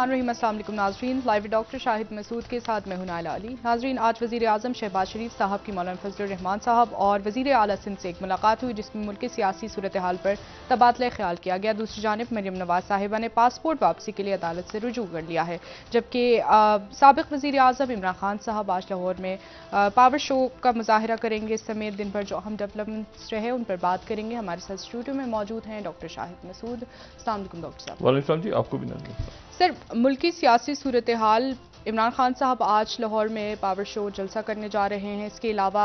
अस्सलाम नाजरीन live doctor Shahid Masood के साथ मैं नायला अली नाजरीन आज वजीर अजम शहबाज शरीफ साहब की मौलाना रहमान साहब और वजीर अला सिंह से एक मुलाकात हुई जिसमें मुल्क की सियासी सूरत हाल पर तबादला ख्याल किया गया दूसरी जानब मरियम नवाज साहिबा ने पासपोर्ट वापसी के लिए अदालत से रजू कर लिया है जबकि सबक वजीर अजम इमरान खान साहब आज लाहौर में आ, पावर शो का मुजाहरा करेंगे इस समेत दिन भर जो अहम डेवलपमेंट्स रहे उन पर बात करेंगे हमारे साथ स्टूडियो में मौजूद हैं डॉक्टर शाहिद मसूद अल्लाम डॉक्टर साहब जी आपको भी नजर सर मुल्की सियासी सूरत हाल इमरान खान साहब आज लाहौर में पावर शो जलसा करने जा रहे हैं इसके अलावा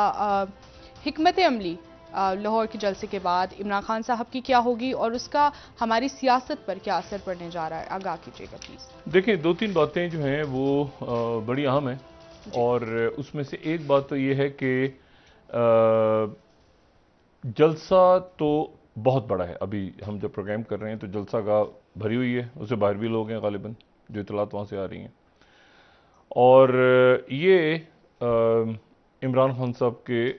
हमत अमली लाहौर के जलसे के बाद इमरान खान साहब की क्या होगी और उसका हमारी सियासत पर क्या असर पड़ने जा रहा है आगाह कीजिएगा प्लीज़ देखिए दो तीन बातें जो हैं वो बड़ी अहम हैं और उसमें से एक बात तो ये है कि जलसा तो बहुत बड़ा है अभी हम जब प्रोग्राम कर रहे हैं तो जलसा गाह भरी हुई है उससे बाहर भी लोग हैं गालिबा जो इतलात वहाँ से आ रही हैं और ये इमरान खान साहब के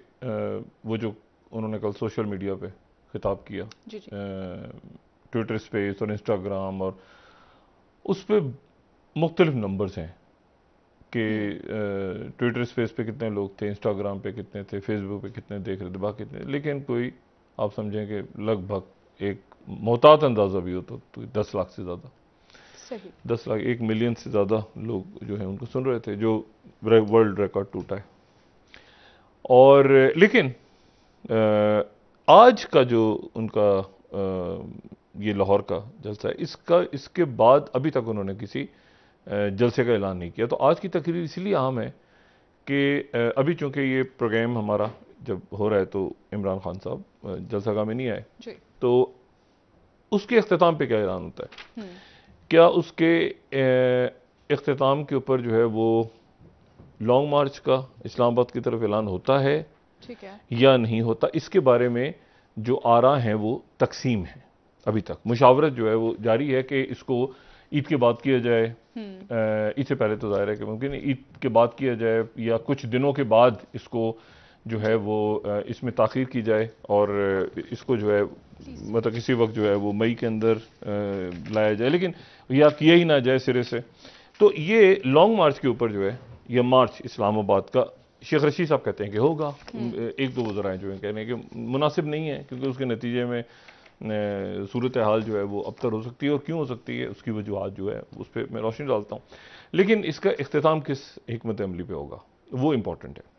वो जो उन्होंने कल सोशल मीडिया पे खिताब किया ट्विटर स्पेस और इंस्टाग्राम और उस पर मुख्तलिफ नंबर्स हैं कि ट्विटर स्पेस पे कितने लोग थे इंस्टाग्राम पे कितने थे फेसबुक पे कितने देख रहे थे बाकी कितने लेकिन कोई आप समझें कि लगभग एक मोहतात अंदाज़ा भी हो तो, तो दस लाख से ज़्यादा दस लाख एक मिलियन से ज़्यादा लोग जो हैं उनको सुन रहे थे जो वर्ल्ड रिकॉर्ड टूटा है और लेकिन आज का जो उनका ये लाहौर का जलसा है इसका इसके बाद अभी तक उन्होंने किसी जलसे का ऐलान नहीं किया तो आज की तकरीर इसलिए अहम है कि अभी चूँकि ये प्रोग्राम हमारा जब हो रहा है तो इमरान खान साहब जलसागा में नहीं आए तो उसके अख्ताम पे क्या ऐलान होता है हम्म। क्या उसके अख्ताम के ऊपर जो है वो लॉन्ग मार्च का इस्लामाबाद की तरफ ऐलान होता है ठीक है या नहीं होता इसके बारे में जो आरा हैं वो तकसीम है अभी तक मुशावरत जो है वो जारी है कि इसको ईद के बाद किया जाए हम्म। ईद से पहले तो जाहिर है कि मुमकिन ईद के बाद किया जाए या कुछ दिनों के बाद इसको जो है वो इसमें तखिर की जाए और इसको जो है मतलब किसी वक्त जो है वो मई के अंदर लाया जाए लेकिन या किया ही ना जाए सिरे से तो ये लॉन्ग मार्च के ऊपर जो है यह मार्च इस्लामाबाद का शेख रशीद साहब कहते हैं कि होगा हम्म। एक दो वजराएँ जो है कह रहे हैं कि मुनासिब नहीं है क्योंकि उसके नतीजे में सूरत हाल जो है वो अबतर हो सकती है और क्यों हो सकती है उसकी वजूहत जो है उस पर मैं रोशनी डालता हूँ लेकिन इसका अख्ताम किस हमत अमली पर होगा वो इंपॉर्टेंट है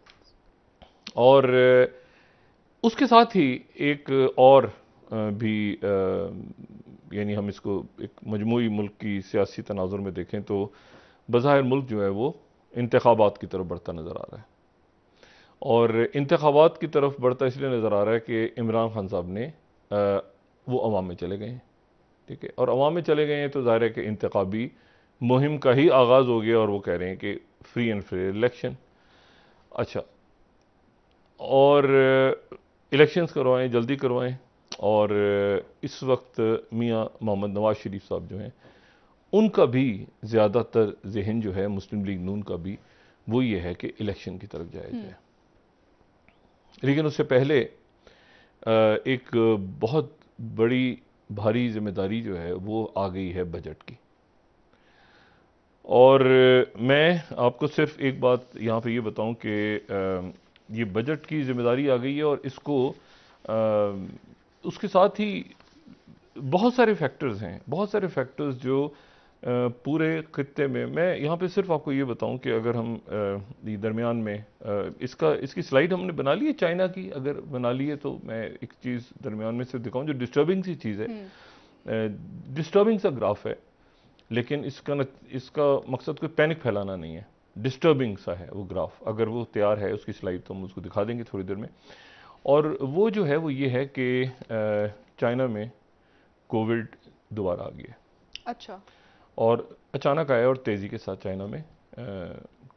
और उसके साथ ही एक और भी यानी हम इसको एक मजमू मुल्क की सियासी तनाजुर में देखें तो बज़ाहिर मुल्क जो है वो इंतबात की तरफ बढ़ता नज़र आ रहा है और इंतबात की तरफ बढ़ता इसलिए नज़र आ रहा है कि इमरान खान साहब ने आ, वो अवाम में चले गए हैं ठीक है और अवाम में चले गए हैं तो ज़ाहिर है कि इंतबी मुहिम का ही आगाज़ हो गया और वो कह रहे हैं कि फ्री एंड फेयर इलेक्शन अच्छा और इलेक्शंस uh, करवाएं जल्दी करवाएं और uh, इस वक्त मियां मोहम्मद नवाज शरीफ साहब जो हैं उनका भी ज़्यादातर जहन जो है मुस्लिम लीग नून का भी वो ये है कि इलेक्शन की तरफ जाया हम्म। जाए लेकिन उससे पहले uh, एक बहुत बड़ी भारी जिम्मेदारी जो है वो आ गई है बजट की और मैं आपको सिर्फ एक बात यहाँ पे ये यह कि ये बजट की जिम्मेदारी आ गई है और इसको आ, उसके साथ ही बहुत सारे फैक्टर्स हैं बहुत सारे फैक्टर्स जो आ, पूरे खत्े में मैं यहाँ पे सिर्फ आपको ये बताऊँ कि अगर हम दरमियान में आ, इसका इसकी स्लाइड हमने बना ली है चाइना की अगर बना ली है तो मैं एक चीज़ दरमियान में सिर्फ दिखाऊँ जो डिस्टर्बिंग सी चीज़ है डिस्टर्बिंग हम्म। सा ग्राफ है लेकिन इसका न, इसका मकसद कोई पैनिक फैलाना नहीं है डिस्टर्बिंग सा है वो ग्राफ अगर वो तैयार है उसकी स्लाइड तो हम उसको दिखा देंगे थोड़ी देर में और वो जो है वो ये है कि चाइना में कोविड दोबारा आ गया अच्छा और अचानक आया और तेज़ी के साथ चाइना में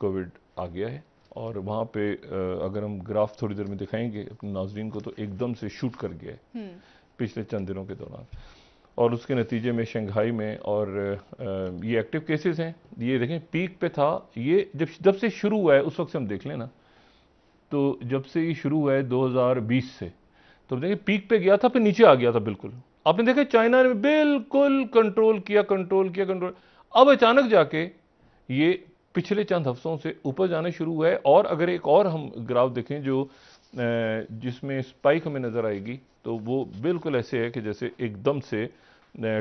कोविड आ गया है और वहाँ पे अगर हम ग्राफ थोड़ी देर में दिखाएंगे अपने नाजरीन को तो एकदम से शूट कर गया है हम्म। पिछले चंद दिनों के दौरान और उसके नतीजे में शंघाई में और ये एक्टिव केसेस हैं ये देखें पीक पे था ये जब जब से शुरू हुआ है उस वक्त से हम देख लें ना तो जब से ये शुरू हुआ है 2020 से तो देखिए पीक पे गया था फिर नीचे आ गया था बिल्कुल आपने देखा चाइना ने बिल्कुल कंट्रोल किया कंट्रोल किया कंट्रोल अब अचानक जाके ये पिछले चंद हफ्तों से ऊपर जाना शुरू हुआ है और अगर एक और हम ग्राफ देखें जो जिसमें स्पाइक हमें नज़र आएगी तो वो बिल्कुल ऐसे है कि जैसे एकदम से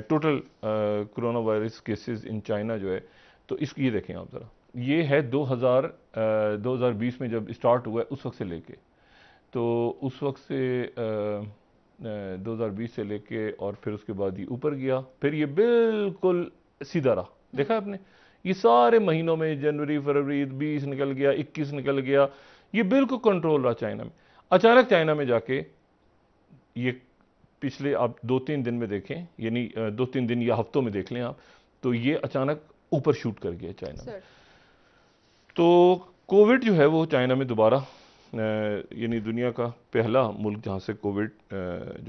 total corona virus cases in China जो है तो इसकी ये देखें आप ज़रा ये है 2000 2020 में जब स्टार्ट हुआ है उस वक्त से लेके तो उस वक्त से आ, 2020 से लेके और फिर उसके बाद ये ऊपर गया फिर ये बिल्कुल सीधा रहा देखा आपने ये सारे महीनों में जनवरी फरवरी बीस निकल गया इक्कीस निकल गया ये बिल्कुल कंट्रोल रहा चाइना में अचानक चाइना में जाके ये पिछले आप दो तीन दिन में देखें यानी दो तीन दिन या हफ्तों में देख लें आप तो ये अचानक ऊपर शूट कर गया चाइना में तो कोविड जो है वो चाइना में दोबारा यानी दुनिया का पहला मुल्क जहाँ से कोविड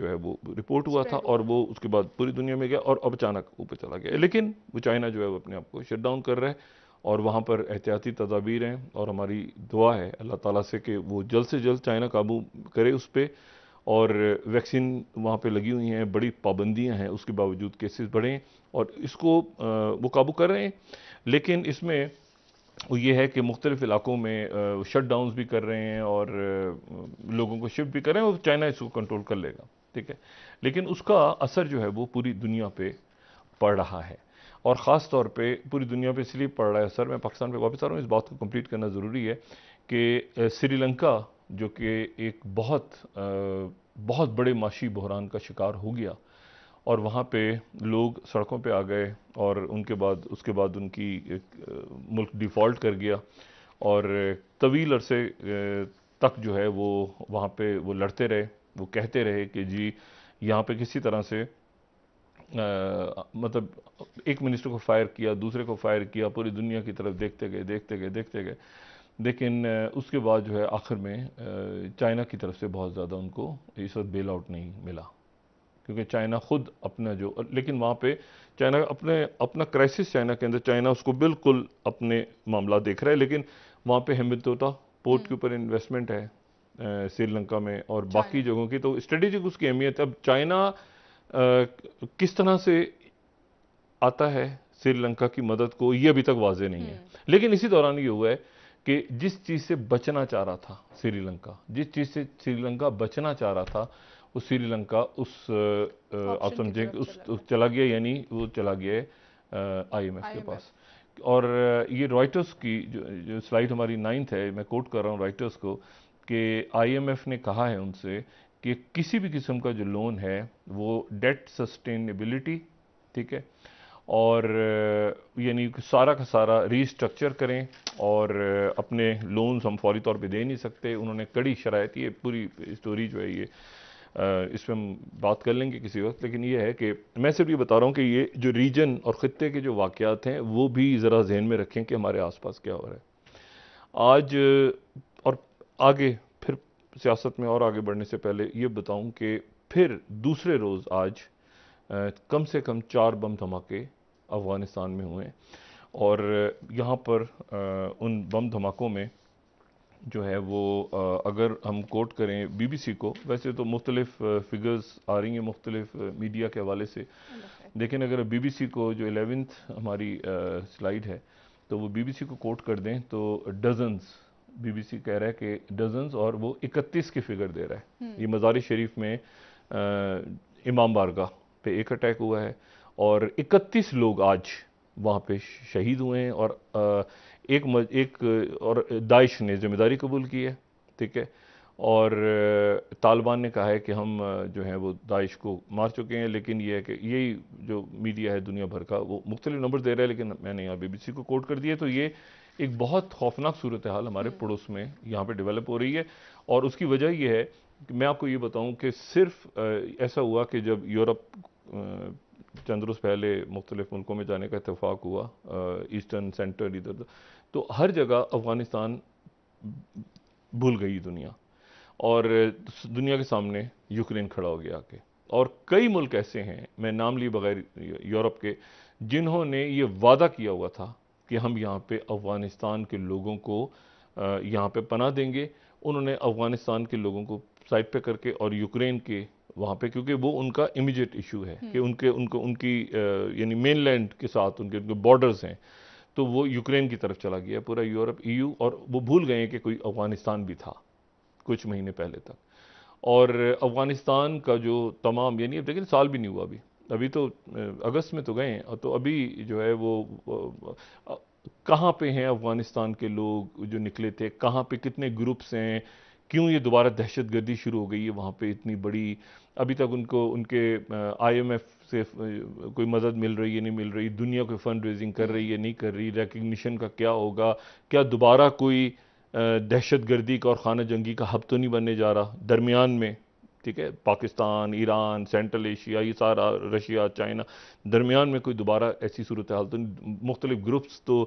जो है वो रिपोर्ट हुआ था और वो उसके बाद पूरी दुनिया में गया और अब अचानक ऊपर चला गया लेकिन वो चाइना जो है वो अपने आप को शट डाउन कर रहा है और वहाँ पर एहतियाती तदाबीर हैं और हमारी दुआ है अल्लाह ताला से कि वो जल्द से जल्द चाइना काबू करे उस पर और वैक्सीन वहाँ पे लगी हुई हैं बड़ी पाबंदियाँ हैं उसके बावजूद केसेस बढ़े और इसको वो काबू कर रहे हैं लेकिन इसमें वो ये है कि मुख्तलिफ़ इलाकों में शट डाउन भी कर रहे हैं और लोगों को शिफ्ट भी कर रहे हैं और चाइना इसको कंट्रोल कर लेगा ठीक है लेकिन उसका असर जो है वो पूरी दुनिया पे पड़ रहा है और ख़ास तौर पे पूरी दुनिया पे इसलिए पड़ रहा है असर मैं पाकिस्तान पे वापस आ रहा हूँ इस बात को कंप्लीट करना ज़रूरी है कि श्रीलंका जो कि एक बहुत बहुत बड़े माशी बहरान का शिकार हो गया और वहाँ पे लोग सड़कों पे आ गए और उनके बाद उसके बाद उनकी मुल्क डिफ़ॉल्ट कर गया और तवील अरसे तक जो है वो वहाँ पे वो लड़ते रहे वो कहते रहे कि जी यहाँ पे किसी तरह से आ, मतलब एक मिनिस्टर को फायर किया दूसरे को फायर किया पूरी दुनिया की तरफ देखते गए देखते गए देखते गए लेकिन उसके बाद जो है आखिर में चाइना की तरफ से बहुत ज़्यादा उनको इस वक्त बेल आउट नहीं मिला क्योंकि चाइना ख़ुद अपना जो लेकिन वहाँ पे चाइना अपने अपना क्राइसिस चाइना के अंदर चाइना उसको बिल्कुल अपने मामला देख रहा है लेकिन वहाँ पे होता पोर्ट के हम्म। ऊपर इन्वेस्टमेंट है श्रीलंका में और बाकी जगहों की तो स्ट्रेटेजिक उसकी अहमियत अब चाइना किस तरह से आता है श्रीलंका की मदद को ये अभी तक वाजे नहीं है हम्म। लेकिन इसी दौरान ये हुआ है कि जिस चीज़ से बचना चाह रहा था श्रीलंका जिस चीज़ से श्रीलंका बचना चाह रहा था उस श्रीलंका उस आप समझें उस, उस तो चला गया यानी वो चला गया आईएमएफ के पास और ये रॉयटर्स की जो, जो स्लाइड हमारी नाइन्थ है मैं कोट कर रहा हूँ रॉयटर्स को कि आईएमएफ ने कहा है उनसे कि किसी भी किस्म का जो लोन है वो डेट सस्टेनेबिलिटी ठीक है और यानी सारा का सारा रीस्ट्रक्चर करें और अपने लोन्स हम फौरी तौर पे दे नहीं सकते उन्होंने कड़ी शरात ये पूरी स्टोरी जो है ये इस पर हम बात कर लेंगे किसी वक्त लेकिन ये है कि मैं सिर्फ ये बता रहा हूँ कि ये जो रीजन और ख़त्े के जो वाक़ात हैं वो भी ज़रा जहन में रखें कि हमारे आसपास क्या हो रहा है आज और आगे फिर सियासत में और आगे बढ़ने से पहले ये बताऊँ कि फिर दूसरे रोज़ आज कम से कम चार बम धमाके अफ़गानिस्तान में हुए और यहाँ पर उन बम धमाकों में जो है वो अगर हम कोट करें बीबीसी को वैसे तो मुख्तलिफ फिगर्स आ रही हैं मुख्तलिफ मीडिया के हवाले से लेकिन अगर बीबीसी को जो एलेवेंथ हमारी स्लाइड है तो वो बीबीसी को कोट कर दें तो डजन्स बीबीसी कह रहा है कि डजन्स और वो इकतीस की फिगर दे रहा है हम्म। ये मज़ार शरीफ में आ, इमाम बारगा पे एक अटैक हुआ है और 31 लोग आज वहाँ पे शहीद हुए हैं और एक मज, एक और दाइश ने ज़िम्मेदारी कबूल की है ठीक है और तालिबान ने कहा है कि हम जो हैं वो दाइश को मार चुके हैं लेकिन ये है कि यही जो मीडिया है दुनिया भर का वो मुख्तलिफ नंबर दे रहा है लेकिन मैंने यहाँ बीबीसी को कोट कर दिया तो ये एक बहुत खौफनाक सूरत हाल हमारे हम्म। पड़ोस में यहाँ पर डेवलप हो रही है और उसकी वजह यह है कि मैं आपको ये बताऊँ कि सिर्फ ऐसा हुआ कि जब यूरोप चंद रोज़ पहले मुख्तलिफ़ मुल्कों में जाने का इतफाक़ हुआ ईस्टर्न सेंटर इधर तो हर जगह अफ़गानिस्तान भूल गई दुनिया और दुनिया के सामने यूक्रेन खड़ा हो गया आके और कई मुल्क ऐसे हैं मैं नाम लिए बगैर यूरोप के जिन्होंने ये वादा किया हुआ था कि हम यहाँ पे अफ़गानिस्तान के लोगों को यहाँ पे पना देंगे उन्होंने अफ़गानिस्तान के लोगों को साइड पे करके और यूक्रेन के वहाँ पे क्योंकि वो उनका इमीडिएट इशू है हम्म। कि उनके उनको उनकी यानी मेन लैंड के साथ उनके उनके बॉर्डर्स हैं तो वो यूक्रेन की तरफ चला गया पूरा यूरोप ईयू e और वो भूल गए कि कोई अफ़गानिस्तान भी था कुछ महीने पहले तक और अफ़गानिस्तान का जो तमाम यानी अब लेकिन साल भी नहीं हुआ अभी अभी तो अगस्त में तो गए हैं तो अभी जो है वो कहाँ पे हैं अफ़गानिस्तान के लोग जो निकले थे कहाँ पे कितने ग्रुप्स हैं क्यों ये दोबारा दहशत गर्दी शुरू हो गई है वहाँ पे इतनी बड़ी अभी तक उनको उनके आईएमएफ से कोई मदद मिल रही है नहीं मिल रही दुनिया कोई फंड रेजिंग कर रही है नहीं कर रही रिकग्निशन का क्या होगा क्या दोबारा कोई दहशत गर्दी का और खाना जंगी का हब तो नहीं बनने जा रहा दरमियान में ठीक है पाकिस्तान ईरान सेंट्रल एशिया ये सारा रशिया चाइना दरमियान में कोई दोबारा ऐसी सूरत हाल तो मुख्तलिफ ग्रुप्स तो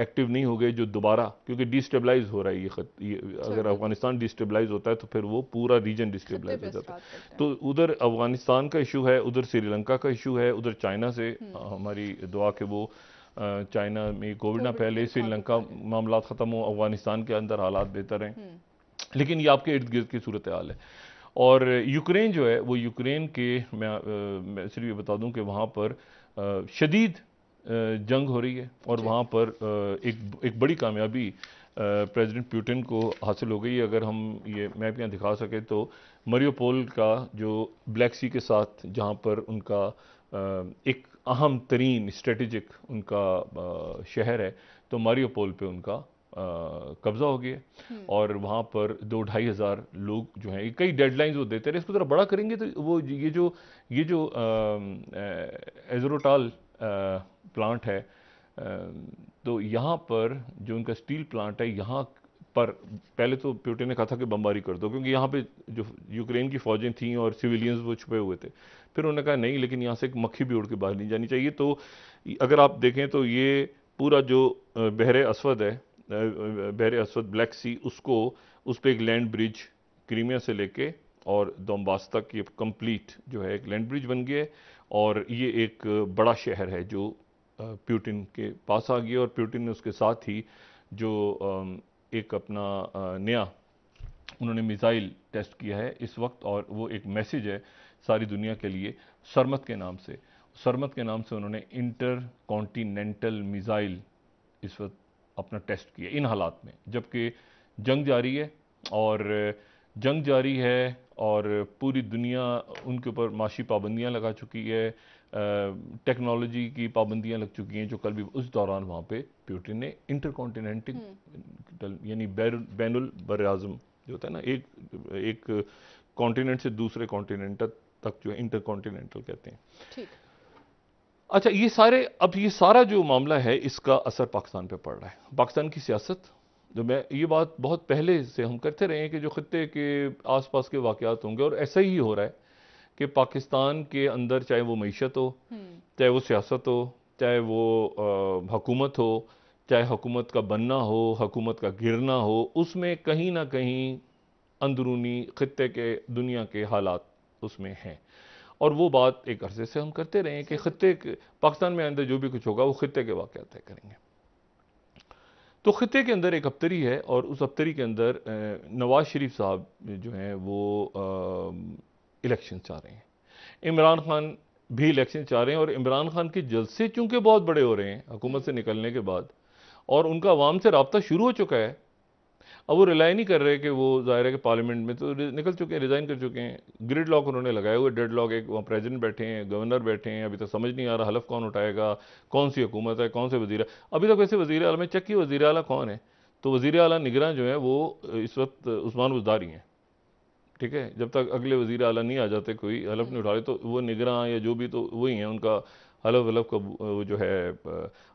एक्टिव नहीं हो गए जो दोबारा क्योंकि डिस्टेबलाइज हो रहा है ये खत ये अगर अफगानिस्तान डिस्टेबलाइज होता है तो फिर वो पूरा रीजन डिस्टेबलाइज हो जाता है तो उधर अफगानिस्तान का इशू है उधर श्रीलंका का इशू है उधर चाइना से हम्म। हमारी दुआ के वो चाइना में कोविड ना फैले श्रीलंका मामला ख़त्म हो अफगानिस्तान के अंदर हालात बेहतर हैं हम्म। लेकिन ये आपके इर्द गिर्द की सूरत हाल है और यूक्रेन जो है वो यूक्रेन के मैं, मैं सिर्फ ये बता दूं कि वहाँ पर शदीद जंग हो रही है और वहाँ पर एक एक बड़ी कामयाबी प्रेसिडेंट प्यूटिन को हासिल हो गई अगर हम ये मैप यहाँ दिखा सकें तो मरियोपोल का जो ब्लैक सी के साथ जहाँ पर उनका एक अहम तरीन स्ट्रेटजिक उनका शहर है तो मारियोपोल पे उनका कब्ज़ा हो गया हम्म। और वहाँ पर दो ढाई हज़ार लोग जो हैं कई डेडलाइंस वो देते रहे इसको ज़रा बड़ा करेंगे तो वो ये जो ये जो एजरोटाल प्लांट है तो यहाँ पर जो उनका स्टील प्लांट है यहाँ पर पहले तो प्यूटिन ने कहा था कि बमबारी कर दो क्योंकि यहाँ पे जो यूक्रेन की फ़ौजें थी और सिविलियंस वो छुपे हुए थे फिर उन्होंने कहा नहीं लेकिन यहाँ से एक मक्खी भी उड़ के बाहर नहीं जानी चाहिए तो अगर आप देखें तो ये पूरा जो बहर असवद है बहर असवद ब्लैक सी उसको उस पर एक लैंड ब्रिज क्रीमिया से लेके और दोमबास तक ये कंप्लीट जो है एक लैंड ब्रिज बन गया है और ये एक बड़ा शहर है जो प्यूटिन के पास आ गया और प्यूटिन ने उसके साथ ही जो एक अपना नया उन्होंने मिज़ाइल टेस्ट किया है इस वक्त और वो एक मैसेज है सारी दुनिया के लिए सरमत के नाम से सरमत के नाम से उन्होंने इंटर कॉन्टीनेंटल मिज़ाइल इस वक्त अपना टेस्ट किया इन हालात में जबकि जंग जारी है और जंग जारी है और पूरी दुनिया उनके ऊपर माशी पाबंदियाँ लगा चुकी है टेक्नोलॉजी की पाबंदियाँ लग चुकी हैं जो कल भी उस दौरान वहाँ पे प्यूटिन ने इंटर हम्म। कॉन्टीनेंटल यानी बैनुल बर अजम जो होता है ना एक एक कॉन्टीनेंट से दूसरे कॉन्टीनेंट तक जो है इंटर कॉन्टीनेंटल कहते हैं अच्छा ये सारे अब ये सारा जो मामला है इसका असर पाकिस्तान पे पड़ रहा है पाकिस्तान की सियासत तो मैं ये बात बहुत पहले से हम करते रहे हैं कि जो ख़त्े के आसपास के वाक़ात होंगे और ऐसा ही हो रहा है कि पाकिस्तान के अंदर चाहे वो मीशत हो हम्म। चाहे वो सियासत हो चाहे वो हकूमत हो चाहे हकूमत का बनना हो हकूमत का गिरना हो उसमें कहीं ना कहीं अंदरूनी ख़त्े के दुनिया के हालात उसमें हैं और वो बात एक अरसे से हम करते रहे हैं कि ख़त्े पाकिस्तान में अंदर जो भी कुछ होगा वो ख़त्े के वाक़ तय करेंगे तो ख़त्े के अंदर एक अफ्तरी है और उस अफ्तरी के अंदर नवाज़ शरीफ साहब जो हैं वो इलेक्शन चाह रहे हैं इमरान खान भी इलेक्शन चाह रहे हैं और इमरान खान के जलसे चूँकि बहुत बड़े हो रहे हैं हुकूमत से निकलने के बाद और उनका आवाम से रबता शुरू हो चुका है अब वो रिलाई नहीं कर रहे कि वो ज़ाहिर है कि पार्लियामेंट में तो निकल चुके हैं रिज़ाइन कर चुके हैं ग्रिड लॉक उन्होंने लगाए हुए डेड लॉक एक वहाँ प्रेजिडेंट बैठे हैं गवर्नर बैठे हैं अभी तक समझ नहीं आ रहा हलफ कौन उठाएगा कौन सी हुकूमत है कौन से वजी अभी तक वैसे वजी अल में चक्की वजी अला कौन है तो वजी अला निगरान जो है वो इस वक्त उस्मान वजदारी हैं ठीक है जब तक अगले वजीर अला नहीं आ जाते कोई हलफ नहीं उठा रहे तो वो निगरान या जो भी तो वही हैं उनका हलफ वलफ कबू जो है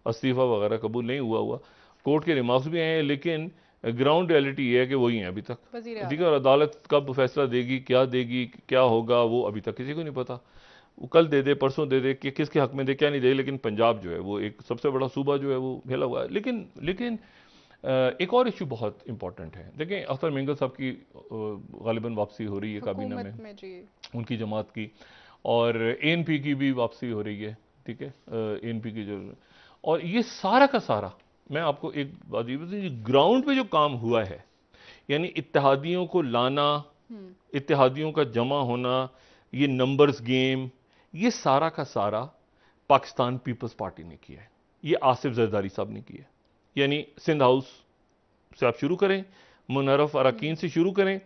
इस्तीफ़ा वगैरह कबूल नहीं हुआ हुआ कोर्ट के रिमार्क्स भी आए हैं लेकिन ग्राउंड रियलिटी ये है कि वही है अभी तक और अदालत कब फैसला देगी क्या देगी क्या होगा वो अभी तक किसी को नहीं पता वो कल दे दे परसों दे दे कि किसके हक में दे क्या नहीं दे लेकिन पंजाब जो है वो एक सबसे बड़ा सूबा जो है वो फैला हुआ है लेकिन लेकिन एक और इशू बहुत इंपॉर्टेंट है देखें अख्तर मिंगल साहब की गालिबा वापसी हो रही है काबीना में, में उनकी जमात की और ए की भी वापसी हो रही है ठीक है ए की जो और ये सारा का सारा मैं आपको एक बात ये बताऊँ ग्राउंड पे जो काम हुआ है यानी इतिहादियों को लाना हम्म। इतिहादियों का जमा होना ये नंबर्स गेम ये सारा का सारा पाकिस्तान पीपल्स पार्टी ने किया है ये आसिफ जरदारी साहब ने किया यानी सिंध हाउस से आप शुरू करें मुनरफ अरकान से शुरू करें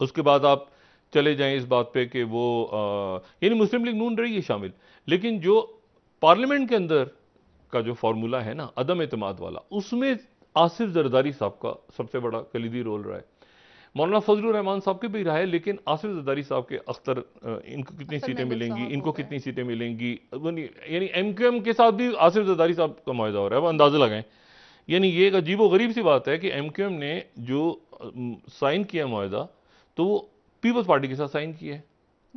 उसके बाद आप चले जाएं इस बात पे कि वो यानी मुस्लिम लीग नून रही है शामिल लेकिन जो पार्लियामेंट के अंदर का जो फार्मूला है ना अदम अतमाद वाला उसमें आसिफ जरदारी साहब का सबसे बड़ा कलीदी रोल रहा है मौलाना फजल रहमान साहब के भी रहा है लेकिन आसिफ जरदारी साहब के अख्तर इनको कितनी सीटें मिलेंगी इनको कितनी सीटें मिलेंगी यानी एम क्यू एम के साथ भी आसिफ जरदारी साहब का मुआजा हो रहा है वो अंदाज़ा लगाएं यानी ये एक अजीब गरीब सी बात है कि एम क्यू एम ने जो साइन किया माहा तो वो पीपल्स पार्टी के साथ साइन किया है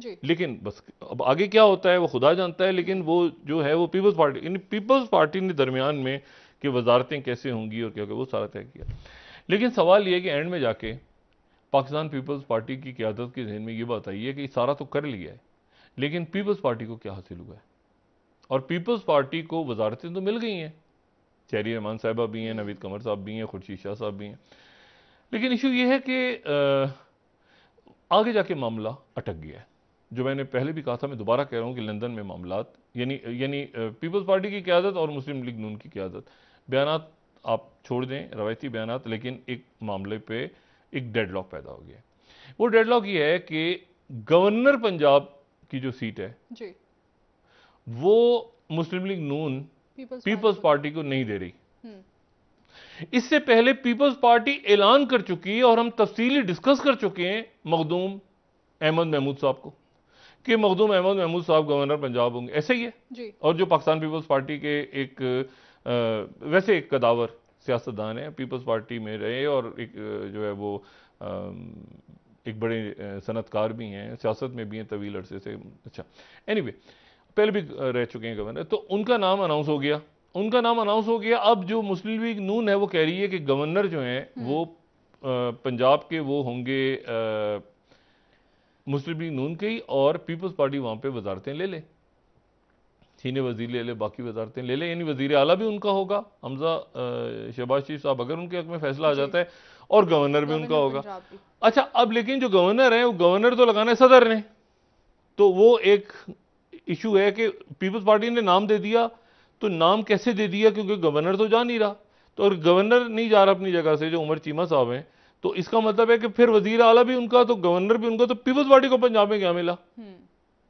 लेकिन बस अब आगे क्या होता है वो खुदा जानता है लेकिन वो जो है वो Peoples Party in Peoples Party ने दरमियान में कि वजारतें कैसे होंगी और क्या क्या वो सारा तय किया लेकिन सवाल ये कि एंड में जाके पाकिस्तान पीपल्स पार्टी की क्यादत के जहन में ये बात आई है कि सारा तो कर लिया है लेकिन पीपल्स पार्टी को क्या हासिल हुआ है और पीपल्स पार्टी को वजारतें तो मिल गई हैं चैरी रहमान साहबा भी हैं नवीद कमर साहब भी हैं खुर्शीद शाह साहब भी हैं लेकिन इशू ये है कि आगे जाके मामला अटक गया है जो मैंने पहले भी कहा था मैं दोबारा कह रहा हूँ कि लंदन में मामला यानी यानी पीपल्स पार्टी की क्यादत और मुस्लिम लीग नून की क्यादत बयान आप छोड़ दें रवायती बयान लेकिन एक मामले पर एक लॉक पैदा हो गया वो लॉक ये है कि गवर्नर पंजाब की जो सीट है जी। वो मुस्लिम लीग नून पीपल्स पार्टी को नहीं दे रही हम्म। इससे पहले पीपल्स पार्टी ऐलान कर चुकी है और हम तफसीली डिस्कस कर चुके हैं मखदूम अहमद महमूद साहब को कि मखदूम अहमद महमूद साहब गवर्नर पंजाब होंगे ऐसे ही है जी। और जो पाकिस्तान पीपल्स पार्टी के एक आ, वैसे एक कदावर सियासतदान है पीपल्स पार्टी में रहे और एक जो है वो आ, एक बड़े सनतकार भी हैं सियासत में भी हैं तवील अरसे से अच्छा एनी anyway, पहले भी रह चुके हैं गवर्नर तो उनका नाम अनाउंस हो गया उनका नाम अनाउंस हो गया अब जो मुस्लिम लीग नून है वो कह रही है कि गवर्नर जो हैं हम्म। वो पंजाब के वो होंगे मुस्लिम लीग नून की और पीपल्स पार्टी वहाँ पर वजारतें ले लें सीने वजीर ले ले बाकी वजारतें ले लें यानी वजीर अला भी उनका होगा हमजा शहबाज शरीफ साहब अगर उनके हक में फैसला आ जाता है और गवर्नर भी उनका होगा अच्छा अब लेकिन जो गवर्नर है वो गवर्नर तो लगाना है सदर ने तो वो एक इशू है कि पीपल्स पार्टी ने नाम दे दिया तो नाम कैसे दे दिया क्योंकि गवर्नर तो जा नहीं रहा तो और गवर्नर नहीं जा रहा अपनी जगह से जो उमर चीमा साहब हैं तो इसका मतलब है कि फिर वजीर आला भी उनका तो गवर्नर भी उनका तो पीपल्स पार्टी को पंजाब में क्या मिला हम्म।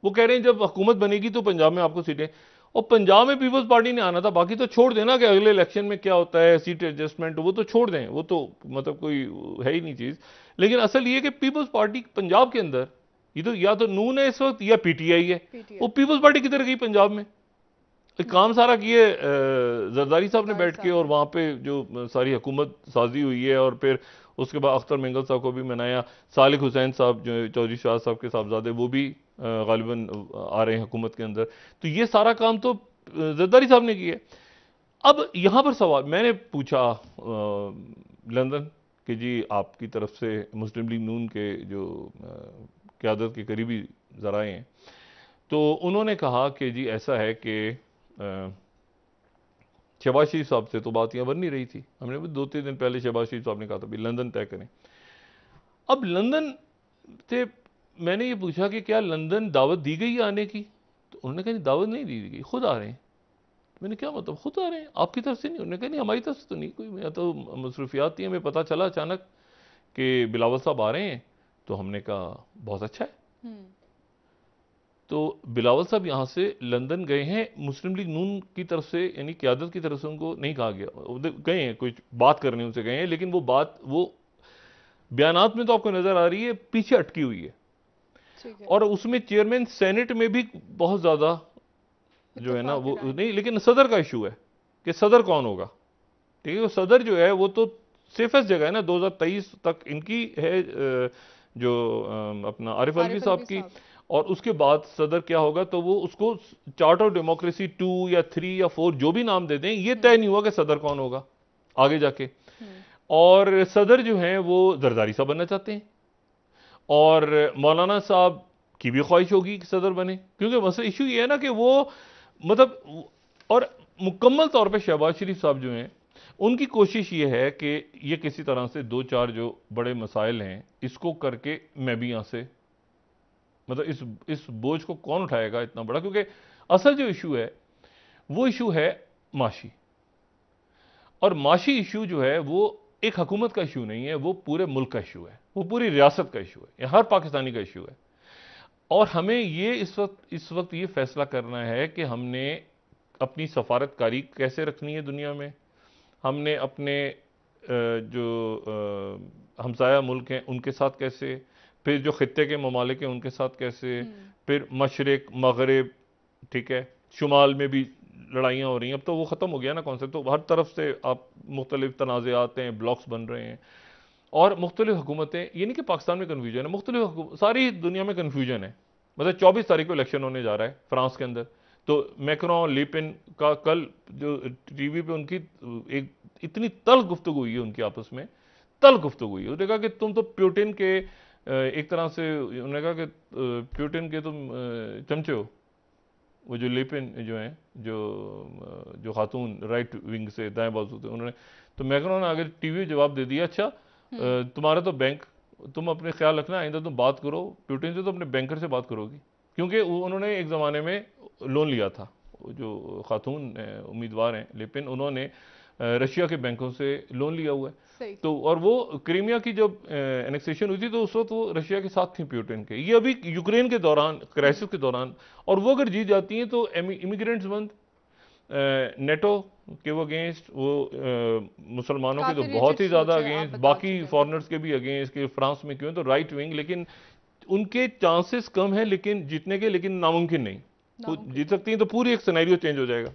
वो कह रहे हैं जब हुकूमत बनेगी तो पंजाब में आपको सीटें और पंजाब में पीपल्स पार्टी ने आना था बाकी तो छोड़ देना कि अगले इलेक्शन में क्या होता है सीट एडजस्टमेंट वो तो छोड़ दें वो तो मतलब कोई है ही नहीं चीज़ लेकिन असल ये कि पीपल्स पार्टी पंजाब के अंदर ये तो या तो नून है इस वक्त या पीटीआई है PTI. वो पीपल्स पार्टी किधर गई पंजाब में एक काम सारा किए जरदारी साहब ने बैठ के और वहां पे जो सारी हुकूमत साजी हुई है और फिर उसके बाद अख्तर मंगल साहब को भी मनाया सालिक हुसैन साहब जो चौधरी शाह साहब के साहबजादे वो भी गालिबा आ रहे हैं हुकूमत के अंदर तो ये सारा काम तो जरदारी साहब ने किया अब यहाँ पर सवाल मैंने पूछा लंदन कि जी आपकी तरफ से मुस्लिम लीग नून के जो क्यादत के करीबी ज़राए हैं तो उन्होंने कहा कि जी ऐसा है कि शहबाज शरीफ साहब से तो बात यहाँ बन नहीं रही थी हमने दो तीन दिन पहले शहबाज शरीफ साहब ने कहा था भी लंदन तय करें अब लंदन से मैंने ये पूछा कि क्या लंदन दावत दी गई आने की तो उन्होंने कहा दावत नहीं दी गई खुद आ रहे हैं मैंने क्या मतलब खुद आ रहे हैं आपकी तरफ से नहीं उन्होंने कहा नहीं हमारी तरफ से तो नहीं कोई मैं तो मसरूफियात थी हमें पता चला अचानक कि बिलावल साहब आ रहे हैं तो हमने कहा बहुत अच्छा है हम्म। तो बिलावल साहब यहाँ से लंदन गए हैं मुस्लिम लीग नून की तरफ से यानी क्यादत की तरफ से उनको नहीं कहा गया गए हैं कुछ बात करने उनसे गए हैं लेकिन वो बात वो बयान में तो आपको नज़र आ रही है पीछे अटकी हुई है, है। और उसमें चेयरमैन सेनेट में भी बहुत ज़्यादा जो है ना वो नहीं लेकिन सदर का इशू है कि सदर कौन होगा ठीक है वो सदर जो है वो तो सेफेस्ट जगह है ना 2023 तक इनकी है जो अपना आरिफ अलवी साहब की और उसके बाद सदर क्या होगा तो वो उसको चार्ट ऑफ डेमोक्रेसी टू या थ्री या फोर जो भी नाम दे दें ये तय नहीं हुआ कि सदर कौन होगा आगे जाके और सदर जो हैं वो जरदारी साहब बनना चाहते हैं और मौलाना साहब की भी ख्वाहिश होगी कि सदर बने क्योंकि मसला इशू ये है ना कि वो मतलब और मुकम्मल तौर पे शहबाज शरीफ साहब जो हैं उनकी कोशिश ये है कि ये किसी तरह से दो चार जो बड़े मसाइल हैं इसको करके मैं भी यहाँ से मतलब इस इस बोझ को कौन उठाएगा इतना बड़ा क्योंकि असल जो इशू है वो इशू है माशी और माशी इशू जो है वो एक हकूमत का इशू नहीं है वो पूरे मुल्क का इशू है वो पूरी रियासत का इशू है या हर पाकिस्तानी का इशू है और हमें ये इस वक्त इस वक्त ये फैसला करना है कि हमने अपनी सफारतकारी कैसे रखनी है दुनिया में हमने अपने जो हमसाया मुल्क हैं उनके साथ कैसे फिर जो ख़त्े के ममालिक हैं उनके साथ कैसे हम्म। फिर मशरक मगरब ठीक है शुमाल में भी लड़ाइयाँ हो रही हैं अब तो वो ख़त्म हो गया ना कॉन्सेप्ट तो हर तरफ से आप मुख्तलिफ तनाज़ात हैं ब्लॉक्स बन रहे हैं और मुख्तलिफ हुकूमतें ये नहीं कि पाकिस्तान में कन्फ्यूजन है मुख्तलिफ सारी दुनिया में कन्फ्यूजन है मतलब चौबीस तारीख को इलेक्शन होने जा रहा है फ्रांस के अंदर तो मैक्रो लिपिन का कल जो टी वी पर उनकी एक इतनी तल गुफ्तु हुई है उनकी आपस में तल गुफ्तु हुई है उसने कहा कि तुम तो प्यूटिन के एक तरह से उन्होंने कहा कि प्यूटिन के तुम चमचे हो वो जो लेपिन जो हैं जो जो खातून राइट विंग से दाएं बाजू थे उन्होंने तो मैक्रोन ने आगे टीवी जवाब दे दिया अच्छा हम्म। तुम्हारा तो बैंक तुम अपने ख्याल रखना आइंदा तुम बात करो प्यूटिन से तो अपने बैंकर से बात करोगी क्योंकि उन्होंने एक ज़माने में लोन लिया था जो खातून उम्मीदवार हैं लेपिन उन्होंने रशिया के बैंकों से लोन लिया हुआ है तो और वो क्रीमिया की जब एनेक्सेशन हुई थी तो उस वक्त वो रशिया के साथ थी प्यूटिन के ये अभी यूक्रेन के दौरान क्राइसिस के दौरान और वो अगर जीत जाती हैं तो इमिग्रेंट्स बंद नेटो के वो अगेंस्ट वो मुसलमानों के तो बहुत ही ज़्यादा अगेंस्ट बाकी फॉरनर्स के भी अगेंस्ट के फ्रांस में क्यों तो राइट विंग लेकिन उनके चांसेस कम है लेकिन जीतने के लेकिन नामुमकिन नहीं जीत सकती हैं तो पूरी एक सिनेरियो चेंज हो जाएगा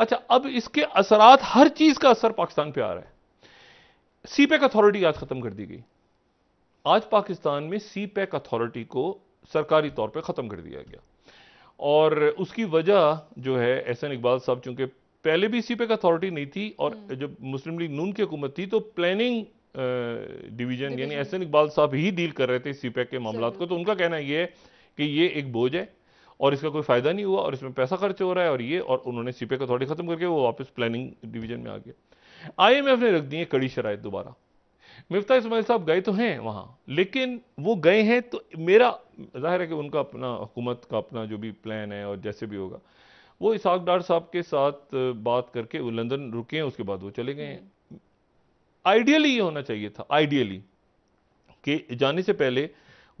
अच्छा अब इसके असरात हर चीज का असर पाकिस्तान पर आ रहा है सी पैक अथॉरिटी आज खत्म कर दी गई आज पाकिस्तान में सी पैक अथॉरिटी को सरकारी तौर पर ख़त्म कर दिया गया और उसकी वजह जो है एहसन इकबाल साहब चूंकि पहले भी सी पैक अथॉरिटी नहीं थी और हम्म। जब मुस्लिम लीग नून की हुकूमत थी तो प्लानिंग डिवीजन यानी एहसन इकबाल साहब ही डील कर रहे थे सी पैक e e के मामला को तो उनका कहना यह है कि ये एक बोझ है और इसका कोई फ़ायदा नहीं हुआ और इसमें पैसा खर्च हो रहा है और ये और उन्होंने सीपे को थोड़ी ख़त्म करके वो वापस प्लानिंग डिवीजन में आ गया आईएमएफ ने रख दी है कड़ी शराय दोबारा मिफ्ता इसमाइल साहब गए तो हैं वहाँ लेकिन वो गए हैं तो मेरा जाहिर है कि उनका अपना हुकूमत का अपना जो भी प्लान है और जैसे भी होगा वो इसाक डार साहब के साथ बात करके वो लंदन रुके हैं उसके बाद वो चले गए हैं आइडियली हम्म। ये होना चाहिए था आइडियली कि जाने से पहले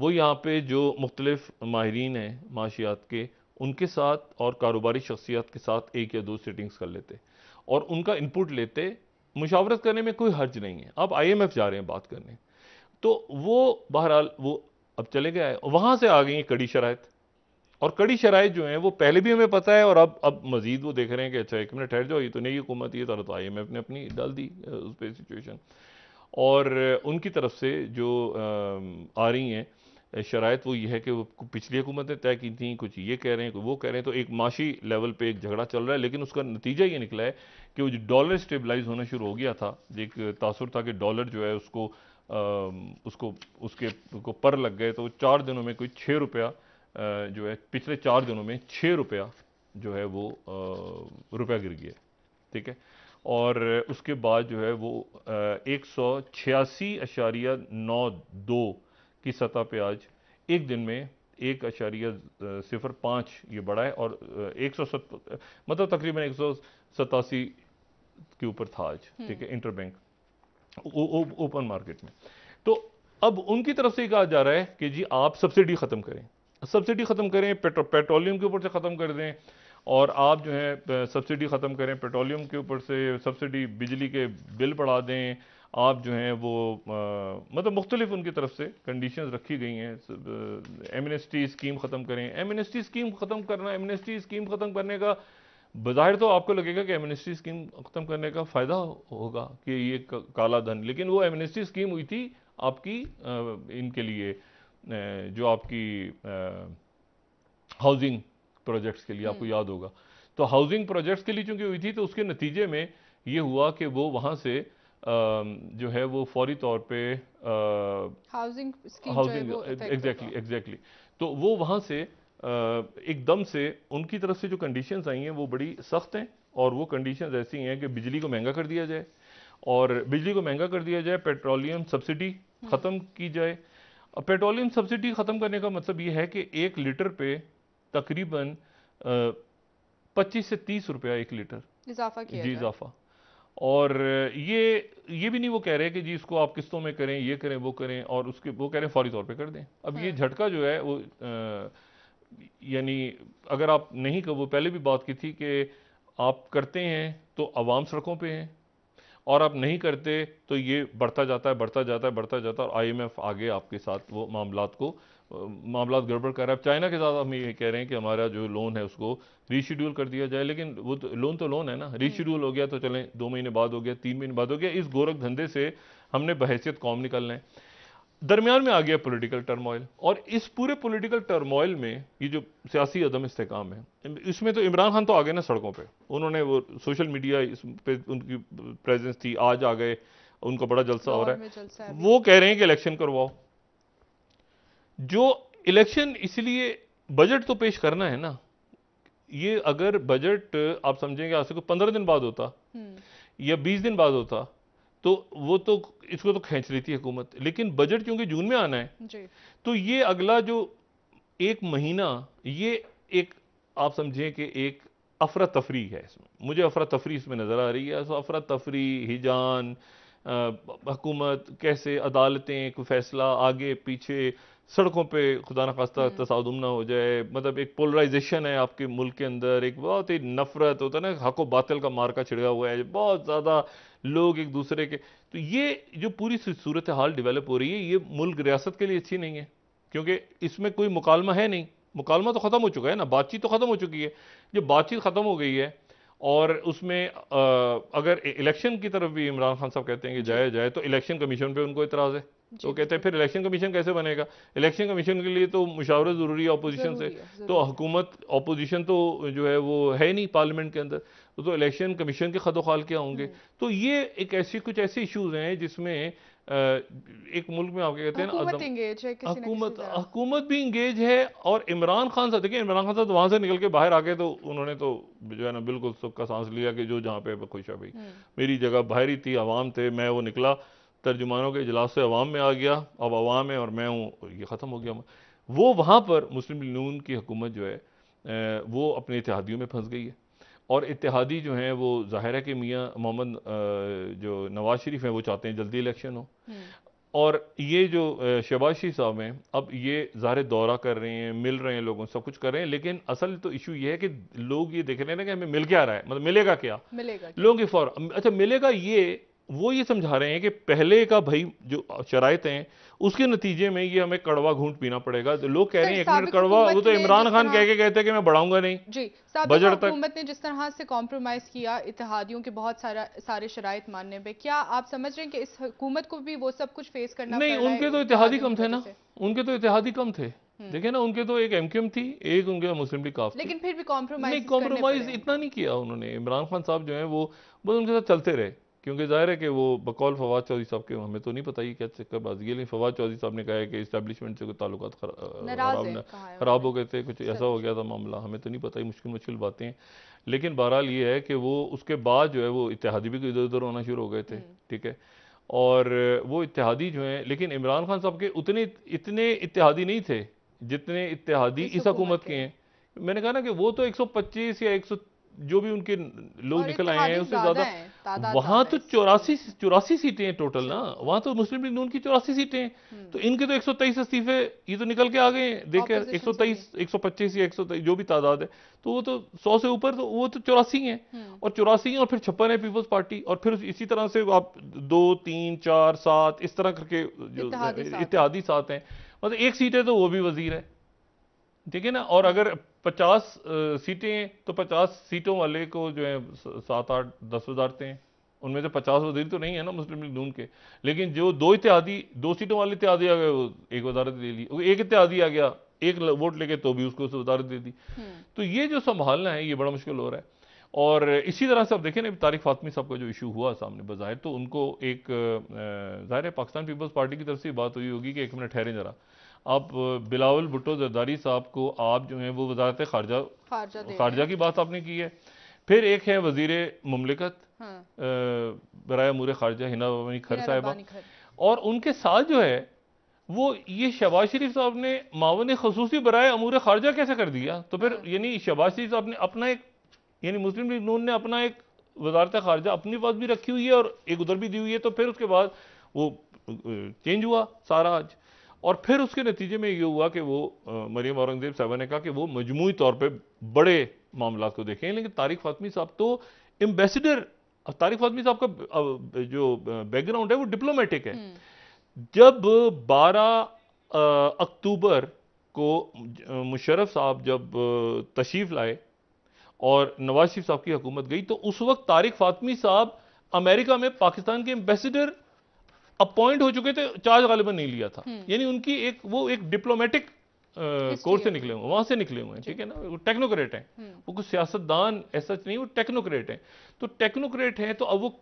वो यहाँ पर जो मुख्तलिफ माहरीन हैं माशियात के उनके साथ और कारोबारी शख्सियात के साथ एक या दो सीटिंग्स कर लेते और उनका इनपुट लेते मुशावरत करने में कोई हर्ज नहीं है अब आई एम एफ़ जा रहे हैं बात करने तो वो बहरहाल वो अब चले गए वहाँ से आ गई कड़ी शराय और कड़ी शराय जो हैं वो पहले भी हमें पता है और अब अब मजीद वो देख रहे हैं कि अच्छा एक मिनट ठहर जाओ ये तो नई हुकूमत ये तरह तो आई एम एफ़ ने अपनी डाल दी उस पर सिचुएशन और उनकी तरफ से जो आ रही हैं शराइ वो ये है कि पिछली हुकूमतें तय की थी कुछ ये कह रहे हैं वो कह रहे हैं तो एक माशी लेवल पे एक झगड़ा चल रहा है लेकिन उसका नतीजा ये निकला है कि वो जो डॉलर स्टेबलाइज होना शुरू हो गया था एक तासर था कि डॉलर जो है उसको आ, उसको उसके को पर लग गए तो चार दिनों में कोई छः रुपया जो है पिछले चार दिनों में छः रुपया जो है वो रुपया गिर गया ठीक है और उसके बाद जो है वो एक सौ छियासी अशारिया नौ दो की सतह पे आज एक दिन में एक अशारिया सिफर पाँच ये बढ़ा है और एक सौ सत मतलब तकरीबन एक सौ सतासी के ऊपर था आज हम्म। ठीक है इंटर बैंक ओपन मार्केट में तो अब उनकी तरफ से कहा जा रहा है कि जी आप सब्सिडी ख़त्म करें सब्सिडी ख़त्म करें पेट्रो पेट्रोलियम के ऊपर से ख़त्म कर दें और आप जो है सब्सिडी ख़त्म करें पेट्रोलियम के ऊपर से सब्सिडी बिजली के बिल बढ़ा दें आप जो हैं वो आ, मतलब मुख्तलिफ उनकी तरफ से कंडीशन रखी गई हैं एमनेस्टी स्कीम ख़त्म करें एमनेस्टी स्कीम ख़त्म करना एमनेस्टी स्कीम ख़त्म करने का बाहर तो आपको लगेगा कि एमनेस्टी स्कीम ख़त्म करने का फ़ायदा होगा कि ये काला धन लेकिन वो एमनेस्टी स्कीम हुई थी आपकी आ, इनके लिए जो आपकी हाउसिंग प्रोजेक्ट्स के लिए आपको हम्म। याद होगा तो हाउसिंग प्रोजेक्ट्स के लिए चूँकि हुई थी तो उसके नतीजे में ये हुआ कि वो वहाँ से जो है वो फौरी तौर पे हाउसिंग हाउसिंग एग्जैक्टली एग्जैक्टली तो वो वहाँ से एकदम से उनकी तरफ से जो कंडीशंस आई हैं वो बड़ी सख्त हैं और वो कंडीशंस ऐसी हैं कि बिजली को महंगा कर दिया जाए और बिजली को महंगा कर दिया जाए पेट्रोलियम सब्सिडी ख़त्म की जाए पेट्रोलियम सब्सिडी ख़त्म करने का मतलब ये है कि एक लीटर पे तकरीबन पच्चीस से तीस रुपया एक लीटर इजाफा किया जी इजाफा और ये ये भी नहीं वो कह रहे कि जी इसको आप किस्तों में करें ये करें वो करें और उसके वो कह रहे हैं फौरी तौर पे कर दें अब ये हम्म। झटका जो है वो यानी अगर आप नहीं कर वो पहले भी बात की थी कि आप करते हैं तो आवाम सड़कों पे हैं और आप नहीं करते तो ये बढ़ता जाता है बढ़ता जाता है बढ़ता जाता है और एफ आगे आपके साथ वो मामला को मामला गड़बड़ कर रहा है अब चाइना के साथ हम ये कह रहे हैं कि हमारा जो लोन है उसको रीशेड्यूल कर दिया जाए लेकिन वो तो, लोन तो लोन है ना रीशेड्यूल हम्म। हो गया तो चलें दो महीने बाद हो गया तीन महीने बाद हो गया इस गोरख धंधे से हमने बहसीत कौम निकलना है दरमियान में आ गया पोलिटिकल टर्मोइल और इस पूरे पोलिटिकल टर्मोइल में ये जो सियासी अदम इसकाम है इसमें तो इमरान खान तो आ गए ना सड़कों पर उन्होंने वो सोशल मीडिया इस पर उनकी प्रेजेंस थी आज आ गए उनका बड़ा जलसा हो रहा है वो कह रहे हैं कि इलेक्शन करवाओ जो इलेक्शन इसलिए बजट तो पेश करना है ना ये अगर बजट आप समझेंगे आज से कोई पंद्रह दिन बाद होता हम्म। या बीस दिन बाद होता तो वो तो इसको तो खेच लेती है हुकूमत लेकिन बजट क्योंकि जून में आना है जी। तो ये अगला जो एक महीना ये एक आप समझें कि एक अफरा तफरी है इसमें मुझे अफरा तफरी इसमें नज़र आ रही है सो अफरा तफरी हिजान हकूमत कैसे अदालतें कोई फैसला आगे पीछे सड़कों पे खुदा न खास्ता हम्म। तसादम ना हो जाए मतलब एक पोलराइजेशन है आपके मुल्क के अंदर एक बहुत ही नफरत होता है ना हक व का मार्का छिड़का हुआ है बहुत ज़्यादा लोग एक दूसरे के तो ये जो पूरी सूरत हाल डेवलप हो रही है ये मुल्क रियासत के लिए अच्छी नहीं है क्योंकि इसमें कोई मुकालमा है नहीं मुकालमा तो ख़त्म हो चुका है ना बातचीत तो ख़त्म हो चुकी है जब बातचीत ख़त्म हो गई है और उसमें अगर इलेक्शन की तरफ भी इमरान खान साहब कहते हैं कि जाए जाए तो इलेक्शन कमीशन पे उनको इतराज़ है तो कहते हैं फिर इलेक्शन कमीशन कैसे बनेगा इलेक्शन कमीशन के लिए तो मुशावर ज़रूरी है अपोजिशन से तो हुकूमत अपोजिशन तो जो है वो है नहीं पार्लियामेंट के अंदर तो इलेक्शन तो कमीशन के खदोखाल क्या होंगे हम्म। तो ये एक ऐसी कुछ ऐसे इशूज़ हैं जिसमें एक मुल्क में आप क्या कहते हैं हकूमत भी इंगेज है और इमरान खान साहब देखिए इमरान खान साहब तो वहाँ से निकल के बाहर आ गए तो उन्होंने तो जो है ना बिल्कुल सुख का सांस लिया कि जो जहाँ पे खुश है भाई हम्म। मेरी जगह बाहरी थी आवाम थे मैं वो निकला तर्जुमानों के इजलास से अवाम में आ गया अब अवाम है और मैं हूँ ये ख़त्म हो गया वो वहाँ पर मुस्लिम नून की हुकूमत जो है वो अपने इतिहादियों में फंस गई है और इतिहादी जो हैं वो ज़ाहिर है कि मियाँ मोहम्मद जो नवाज शरीफ हैं वो चाहते हैं जल्दी इलेक्शन हो हम्म। और ये जो शबाशी साहब हैं अब ये ज़ाहिर दौरा कर रहे हैं मिल रहे हैं लोगों सब कुछ कर रहे हैं लेकिन असल तो इशू ये है कि लोग ये देख रहे हैं ना कि हमें मिल क्या रहा है मतलब मिलेगा क्या मिलेगा लोगों की फौर अच्छा मिलेगा ये वो ये समझा रहे हैं कि पहले का भाई जो शराय हैं उसके नतीजे में ये हमें कड़वा घूंट पीना पड़ेगा तो लोग कह रहे हैं एक मिनट कड़वा वो तो इमरान खान कह के कहते हैं कि मैं बढ़ाऊंगा नहीं जी बजट तक हुकूमत ने जिस तरह से कॉम्प्रोमाइज किया इतिहादियों के बहुत सारा सारे शराय मानने में क्या आप समझ रहे हैं कि इस हुकूमत को भी वो सब कुछ फेस करना नहीं तो उनके तो इतिहादी कम थे ना उनके तो इतिहादी कम हम्म। थे देखिए ना उनके तो एक एमक्यूएम थी एक उनके मुस्लिम तो लीग काफ लेकिन फिर भी कॉम्प्रोमाइज कॉम्प्रोमाइज इतना नहीं किया उन्होंने इमरान खान साहब जो है वो बस उनके साथ चलते रहे क्योंकि जाहिर है कि वो बकौल फवाद चौधरी साहब के हमें तो नहीं पता ही क्या बाजी है लेकिन फवाद चौधरी साहब ने कहा है कि इस्टेब्लिशमेंट से कोई ताल्लुक खराब खराब हो गए थे कुछ ऐसा हो गया था मामला हमें तो नहीं पता ही मुश्किल मुश्किल बातें लेकिन बहरहाल ये है कि वो उसके बाद जो है वो इतिहादी भी इधर उधर होना शुरू हो गए थे हम्म। ठीक है और वो इतिहादी जो हैं लेकिन इमरान खान साहब के उतने इतने इतिहादी नहीं थे जितने इतिहादी इस हकूमत के हैं मैंने कहा ना कि वो तो 125 या 100 जो भी उनके लोग निकल आए हैं उससे ज़्यादा वहां तो चौरासी चौरासी सीटें हैं टोटल ना वहां तो मुस्लिम लीग नून की चौरासी सीटें हैं हम्म। तो इनके तो एक सौ तेईस इस्तीफे ये तो निकल के आ गए हैं देखे एक सौ तेईस एक सौ पच्चीस या एक सौ जो भी तादाद है तो वो तो सौ से ऊपर तो वो तो चौरासी हैं हम्म। और चौरासी हैं और फिर छप्पन है पीपल्स पार्टी और फिर इसी तरह से आप दो तीन चार सात इस तरह करके जो इतिहादी साथ हैं मतलब एक सीट है तो वो भी वजीर है ठीक है ना और हम्म। अगर पचास सीटें तो पचास सीटों वाले को जो है सात आठ दस वजारते हैं उनमें से पचास वजीर तो नहीं है ना मुस्लिम लीग नून के लेकिन जो दो इत्यादी दो सीटों वाले इतिहादी आ गए वो एक वजारत दे दी एक इतिहादी आ गया एक वोट लेके तो भी उसको वजारत दे दी हम्म। तो ये जो संभालना है ये बड़ा मुश्किल हो रहा है और इसी तरह से आप देखें ना तारिक फातमी साहब का जो इशू हुआ सामने बाहर तो उनको एक ज़ाहिर है पाकिस्तान पीपल्स पार्टी की तरफ से बात हुई होगी कि एक मिनट ठहरें जरा आप बिलावल भुट्टो जरदारी साहब को आप जो हैं वो वजारत खारजा खारजा, की बात आपने की है फिर एक है वजीर ममलिकत हाँ। बरा अमूर खारजा हिना खर साहिबा और उनके साथ जो है वो ये शबाज शरीफ साहब ने मावन खसूसी बरए अमूर खारजा कैसे कर दिया तो फिर हाँ। यानी शबाज शरीफ साहब ने अपना एक यानी मुस्लिम लीग नून ने अपना एक वजारत खारजा अपने पास भी रखी हुई है और एक उधर भी दी हुई है तो फिर उसके बाद वो चेंज हुआ सारा आज और फिर उसके नतीजे में ये हुआ कि वो मरियम औरंगजेब साहबा ने कहा कि वो मजमू तौर पर बड़े मामला को देखें लेकिन तारिक फातमी साहब तो एम्बेसडर तारिक फातमी साहब का जो बैकग्राउंड है वो डिप्लोमेटिक है हम्म। जब 12 अक्टूबर को मुशरफ साहब जब तशीफ लाए और नवाज शरीफ साहब की हुकूमत गई तो उस वक्त तारिक फातमी साहब अमेरिका में पाकिस्तान के एम्बेसडर अपॉइंट हो चुके थे चार्ज गालिबन नहीं लिया था हम्म। यानी उनकी एक वो एक डिप्लोमेटिक कोर्स से निकले हुए वहां से निकले हुए हैं ठीक है ना वो टेक्नोक्रेट हैं हम्म। वो कुछ सियासतदान ऐसा नहीं वो टेक्नोक्रेट हैं तो टेक्नोक्रेट हैं तो अब वो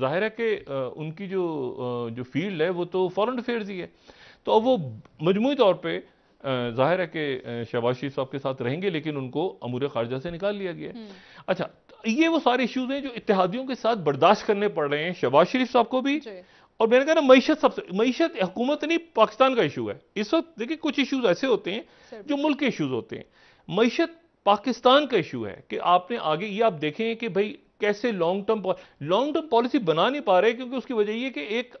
जाहिर है कि उनकी जो जो फील्ड है वो तो फॉरेन अफेयर्स ही है तो अब वो मजमू तौर पर जाहिर है कि शहबाज शरीफ साहब के साथ रहेंगे लेकिन उनको अमूर खारजा से निकाल लिया गया हम्म। अच्छा ये वो सारे इश्यूज हैं जो इतिहादियों के साथ बर्दाश्त करने पड़ रहे हैं शहबाज शरीफ साहब को भी और मैंने कहा ना मीशत सबसे मीशत हुकूमत नहीं पाकिस्तान का इशू है इस वक्त देखिए कुछ इशूज ऐसे होते हैं जो मुल्क के इशूज होते हैं मीशत पाकिस्तान का इशू है कि आपने आगे ये आप देखें कि भाई कैसे long term long term policy बना नहीं पा रहे क्योंकि उसकी वजह ये कि एक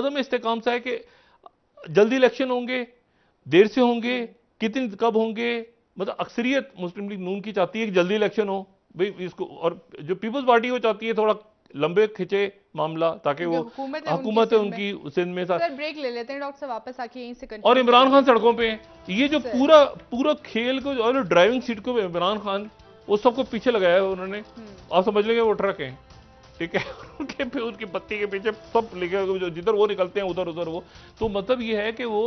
अदम इसकाम सा है कि जल्दी इलेक्शन होंगे देर से होंगे हम्म। कितने कब होंगे मतलब अक्सरियत मुस्लिम लीग नून की चाहती है कि जल्दी इलेक्शन हो भाई इसको और जो पीपल्स पार्टी वो चाहती है थोड़ा लंबे खिंचे मामला ताकि वो हुकूमत है उनकी सिंध में तो साथ ब्रेक ले लेते हैं डॉक्टर साहब वापस आके यहीं से और इमरान खान सड़कों पे ये जो पूरा पूरा खेल को और ड्राइविंग सीट को इमरान खान उस सबको पीछे लगाया है उन्होंने हम्म। आप समझ लेंगे वो ट्रक है ठीक है उनके फिर उनकी पत्ती के पीछे सब लिखे जिधर वो निकलते हैं उधर उधर वो तो मतलब ये है कि वो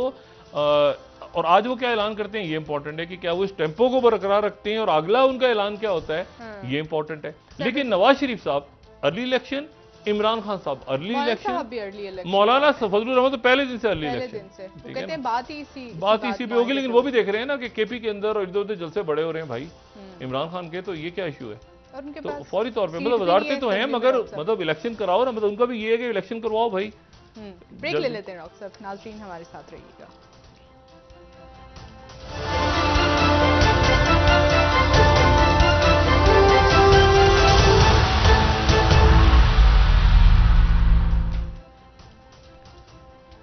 और आज वो क्या ऐलान करते हैं ये इंपॉर्टेंट है कि क्या वो इस टेम्पो को बरकरार रखते हैं और अगला उनका ऐलान क्या होता है हाँ। ये इंपॉर्टेंट है लेकिन नवाज शरीफ साहब अर्ली इलेक्शन इमरान खान साहब अर्ली इलेक्शन मौलाना फजल रहमान तो पहले दिन से अर्ली तो इलेक्शन बात इसी बात इसी पे होगी लेकिन वो भी देख रहे हैं ना कि केपी के अंदर और इधर उधर जलसे बड़े हो रहे हैं भाई हम्म। इमरान खान के तो ये क्या इशू तो मतलब है तो फौरी तौर पर मतलब वजारते तो हैं मगर मतलब इलेक्शन कराओ ना मतलब उनका भी ये है कि इलेक्शन करवाओ भाई ब्रेक हम्म। ले लेते हैं डॉक्टर साहब नाजरीन हमारे साथ रहिएगा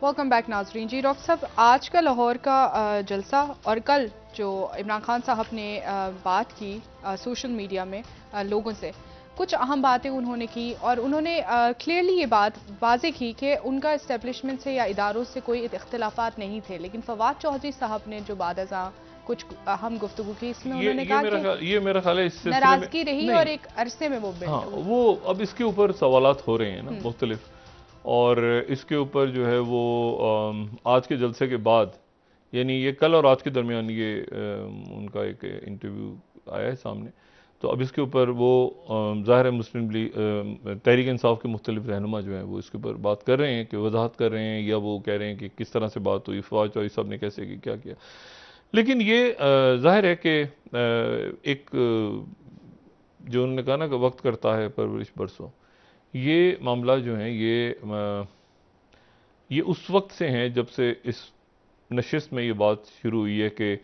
वेलकम बैक नाजरीन जी डॉक्टर साहब आज का लाहौर का जलसा और कल जो इमरान खान साहब ने बात की सोशल मीडिया में लोगों से कुछ अहम बातें उन्होंने की और उन्होंने क्लियरली ये बात वाजे की कि उनका इस्टेब्लिशमेंट से या इदारों से कोई इख्तलाफा नहीं थे लेकिन फवाद चौधरी साहब ने जो बाद कुछ अहम गुफ्तु की इसमें ये, उन्होंने ये कहा मेरा ये मेरा ख्याल है इससे नाराजगी रही और एक अरसे में वो हाँ, वो अब इसके ऊपर सवाल हो रहे हैं ना हम्म। मुख्तलिफ और इसके ऊपर जो है वो आज के जलसे के बाद यानी ये कल और आज के दरमियान ये उनका एक इंटरव्यू आया है सामने तो अब इसके ऊपर वो ज़ाहिर है मुस्लिम लीग तहरीक इंसाफ के मुख्तलिफ रहनुमा जो हैं वो इसके ऊपर बात कर रहे हैं कि वजाहत कर रहे हैं या वो कह रहे हैं कि किस तरह से बात हुई फवाज चौधरी साहब ने कैसे कि क्या किया लेकिन ये ज़ाहिर है कि एक जो उन्होंने कहा ना कि वक्त करता है परवरिश बरसों ये मामला जो है ये ये उस वक्त से हैं जब से इस नशस्त में ये बात शुरू हुई है कि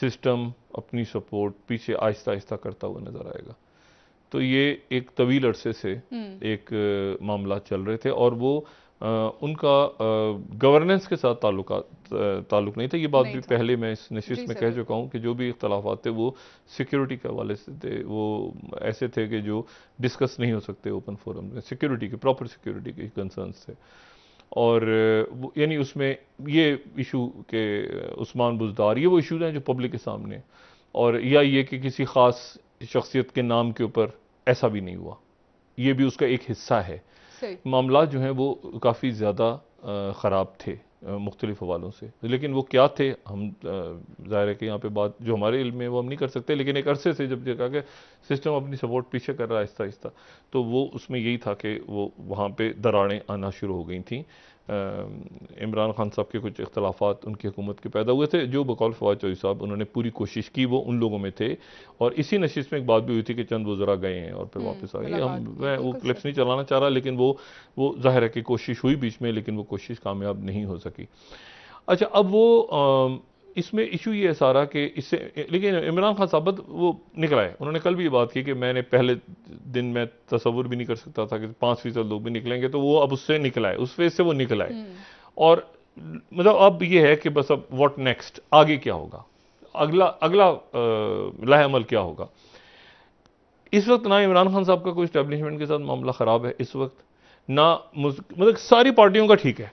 सिस्टम अपनी सपोर्ट पीछे आहिस्ता आहिस्ता करता हुआ नज़र आएगा तो ये एक तवील अरसे से हम्म। एक मामला चल रहे थे और वो उनका गवर्नेंस के साथ ताल्लुक ताल्लुक नहीं था ये बात भी पहले मैं इस नशीस में कह चुका हूँ कि जो भी इख्तलाफात थे वो सिक्योरिटी के हवाले से थे वो ऐसे थे कि जो डिस्कस नहीं हो सकते ओपन फोरम में सिक्योरिटी के प्रॉपर सिक्योरिटी के कंसर्नस थे और यानी उसमें ये इशू के उस्मान बुजदार ये वो इशूज़ हैं जो पब्लिक के सामने और या ये कि किसी ख़ास शख्सियत के नाम के ऊपर ऐसा भी नहीं हुआ ये भी उसका एक हिस्सा है मामला जो हैं वो काफ़ी ज़्यादा ख़राब थे मुख्तलिफ हवालों से लेकिन वो क्या थे हम ज़ाहिर है कि यहाँ पे बात जो हमारे इल्म में वो हम नहीं कर सकते लेकिन एक अरसे से जब देखा कि सिस्टम अपनी सपोर्ट पीछे कर रहा है आहिस्ता आहिस्ता तो वो उसमें यही था कि वो वहाँ पे दरारें आना शुरू हो गई थी इमरान खान साहब के कुछ अख्तलाफा उनकी हुकूमत के पैदा हुए थे जो बकौल फवाद चौधरी साहब उन्होंने पूरी कोशिश की वो उन लोगों में थे और इसी नशीत में एक बात भी हुई थी कि चंद वजरा गए हैं और फिर हम्म, वापस आ गए हम मैं वो क्लिप्स नहीं चलाना चाह रहा लेकिन वो वो जाहिर है कि कोशिश हुई बीच में लेकिन वो कोशिश कामयाब नहीं हो सकी अच्छा अब वो इसमें इशू ये है सारा कि इससे लेकिन इमरान खान साहब वो निकला है उन्होंने कल भी ये बात की कि मैंने पहले दिन मैं तस्वुर भी नहीं कर सकता था कि पाँच फीसद लोग भी निकलेंगे तो वो अब उससे निकला है उस फेज से वो निकला है हम्म। और मतलब अब ये है कि बस अब वॉट नेक्स्ट आगे क्या होगा अगला अगला लाहमल क्या होगा इस वक्त ना इमरान खान साहब का कोई स्टैब्लिशमेंट के साथ मामला ख़राब है इस वक्त ना मतलब सारी पार्टियों का ठीक है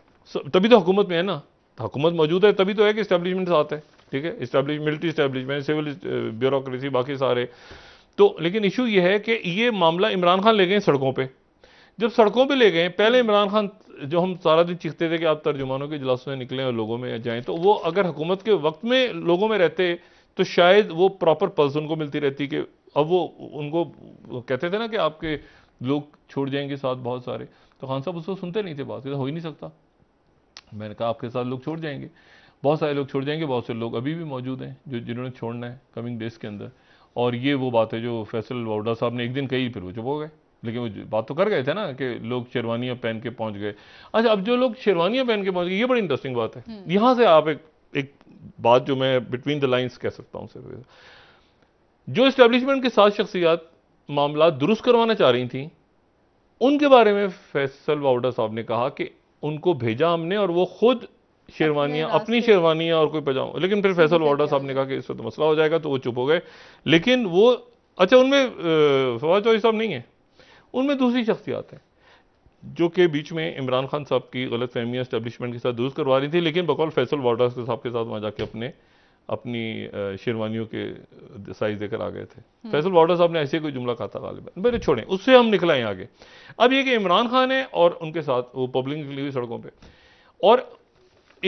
तभी तो हुकूमत में है ना हुकूमत मौजूद है तभी तो है कि इस्टेब्लिशमेंट आते हैं ठीक है establish military establishment civil bureaucracy बाकी सारे तो लेकिन इशू ये है कि ये मामला इमरान खान ले गए सड़कों पर जब सड़कों पर ले गए पहले इमरान खान जो हम सारा दिन चीखते थे कि आप तर्जुमानों के इजलासों में निकलें और लोगों में जाएँ तो वो अगर हुकूमत के वक्त में लोगों में रहते तो शायद वो प्रॉपर पल्स उनको मिलती रहती कि अब वो उनको कहते थे ना कि आपके लोग छोड़ जाएंगे साथ बहुत सारे तो खान साहब उसको सुनते नहीं थे बात हो ही नहीं सकता मैंने कहा आपके साथ लोग छोड़ जाएंगे बहुत सारे लोग छोड़ जाएंगे बहुत से लोग अभी भी मौजूद हैं जो जिन्होंने छोड़ना है कमिंग डेज के अंदर और ये वो बात है जो फैसल वाउडा साहब ने एक दिन कही फिर वो चुप हो गए लेकिन वो बात तो कर गए थे ना कि लोग शेरवानियाँ पहन के पहुँच गए अच्छा अब जो लोग शेरवानियाँ पहन के पहुँच गए ये बड़ी इंटरेस्टिंग बात है हम्म। यहाँ से आप एक एक बात जो मैं बिटवीन द लाइंस कह सकता हूँ सिर्फ जो इस्टेब्लिशमेंट के साथ शख्सियात मामला दुरुस्त करवाना चाह रही थी उनके बारे में फैसल वाउडा साहब ने कहा कि उनको भेजा हमने और वो खुद शेरवानियाँ अपनी शेरवानियाँ और कोई पजाम लेकिन फिर फैसल वाडा साहब ने कहा कि इससे तो मसला हो जाएगा तो वो चुप हो गए लेकिन वो अच्छा उनमें फवाद चौधरी साहब नहीं है उनमें दूसरी शख्सियात हैं जो कि बीच में इमरान खान साहब की गलत फहमियाँ इस्टेबलिशमेंट के साथ दुरुस्त करवा रही थी लेकिन बकौल फैसल वाडा साहब के साथ वहाँ जाके अपने अपनी शेरवानियों के साइज देकर आ गए थे हम्म। फैसल बाडर साहब ने ऐसे कोई जुमला कहा था गालिबा मेरे छोड़ें उससे हम निकलाएं आगे अब ये कि इमरान खान है और उनके साथ वो पब्लिक निकली हुई सड़कों पर और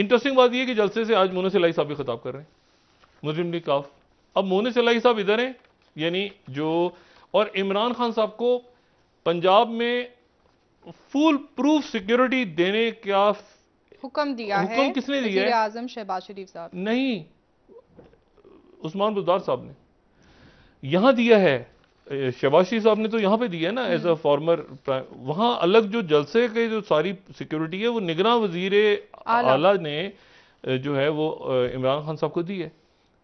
इंटरेस्टिंग बात यह कि जलसे से आज मोन सिलाई साहब भी खिताब कर रहे हैं मुस्लिम लीग काफ अब मोहन सिलाई साहब इधर हैं यानी जो और इमरान खान साहब को पंजाब में फुल प्रूफ सिक्योरिटी देने का हुक्म दिया हुकम है किसने दिया है आजम शहबाज शरीफ साहब नहीं उस्मान बुजदार साहब ने यहां दिया है शबाशी साहब ने तो यहां पे दिया है ना एज अ फॉर्मर वहां अलग जो जलसे के जो सारी सिक्योरिटी है वो निगरान वजीर आला।, ने जो है वो इमरान खान साहब को दी है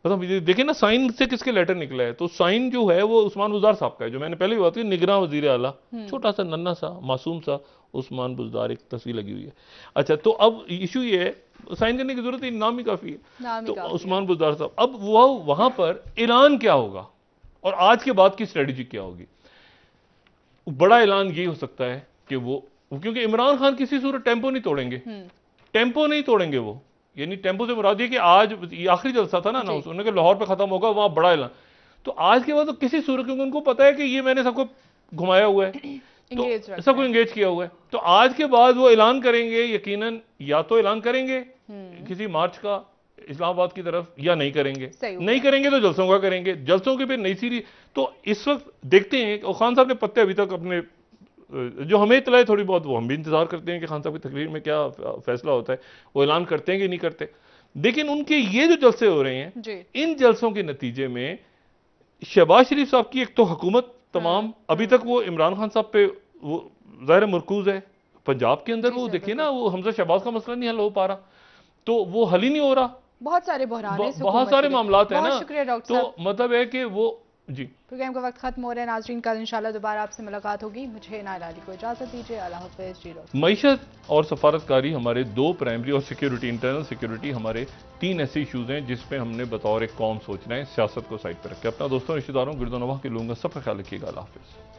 मतलब देखिए ना साइन से किसके लेटर निकला है तो साइन जो है वो उस्मान गुजार साहब का है जो मैंने पहले भी बात की निगरान वजीर आला हम्म। छोटा सा नन्ना सा मासूम सा उस्मान बुजदार एक तस्वीर लगी हुई है अच्छा तो अब इशू ये है साइन करने की जरूरत ही नाम ही काफ़ी है तो उस्मान बुजदार साहब अब वह वहां पर ईरान क्या होगा और आज के बाद की स्ट्रेटजी क्या होगी बड़ा ऐलान ये हो सकता है कि वो क्योंकि इमरान खान किसी सूरत टेम्पो नहीं तोड़ेंगे हम्म। टेम्पो नहीं तोड़ेंगे वो यानी टेम्पो से मुराद ये कि आज आखिरी जलसा था ना अनाउंस उन्होंने कहा लाहौर पे खत्म होगा वहां बड़ा ऐलान तो आज के बाद तो किसी सूरत क्योंकि उनको पता है कि ये मैंने सबको घुमाया हुआ है तो सब सबको इंगेज किया हुआ है तो आज के बाद वो ऐलान करेंगे यकीनन या तो ऐलान करेंगे हम्म। किसी मार्च का इस्लामाबाद की तरफ या नहीं करेंगे नहीं करेंगे तो जलसों का करेंगे जलसों के फिर नई सीरीज तो इस वक्त देखते हैं और खान साहब ने पत्ते अभी तक अपने जो हमें इतलाए थोड़ी बहुत वो हम भी इंतजार करते हैं कि खान साहब की तकरीर में क्या फैसला होता है वो ऐलान करते हैं कि नहीं करते लेकिन उनके ये जो जलसे हो रहे हैं इन जलसों के नतीजे में शहबाज शरीफ साहब की एक तो हुकूमत तमाम हाँ। अभी तक वो इमरान खान साहब पे वो ज़ाहिर मरकूज है पंजाब के अंदर वो देखिए ना वो हमजा शहबाज का मसला नहीं हल हो पा रहा तो वो हल ही नहीं हो रहा बहुत सारे बहुत सारे मामला है ना तो मतलब है कि वो जी प्रोग्राम का वक्त खत्म हो रहा है नाजरीन कल इंशाल्लाह दोबारा आपसे मुलाकात होगी मुझे नायल को इजाजत दीजिए अल्लाह हाफिज जी मीशत और सफारतकारी हमारे दो प्राइमरी और सिक्योरिटी इंटरनल सिक्योरिटी हमारे तीन ऐसे इशूज़ हैं जिस पर हमने बतौर एक कौम सोचना है सियासत को साइड पर रखें अपना दोस्तों रिश्तेदारों गिरदोनवा के लोगों का सबका ख्याल रखिएगा अल्लाह हाफिज़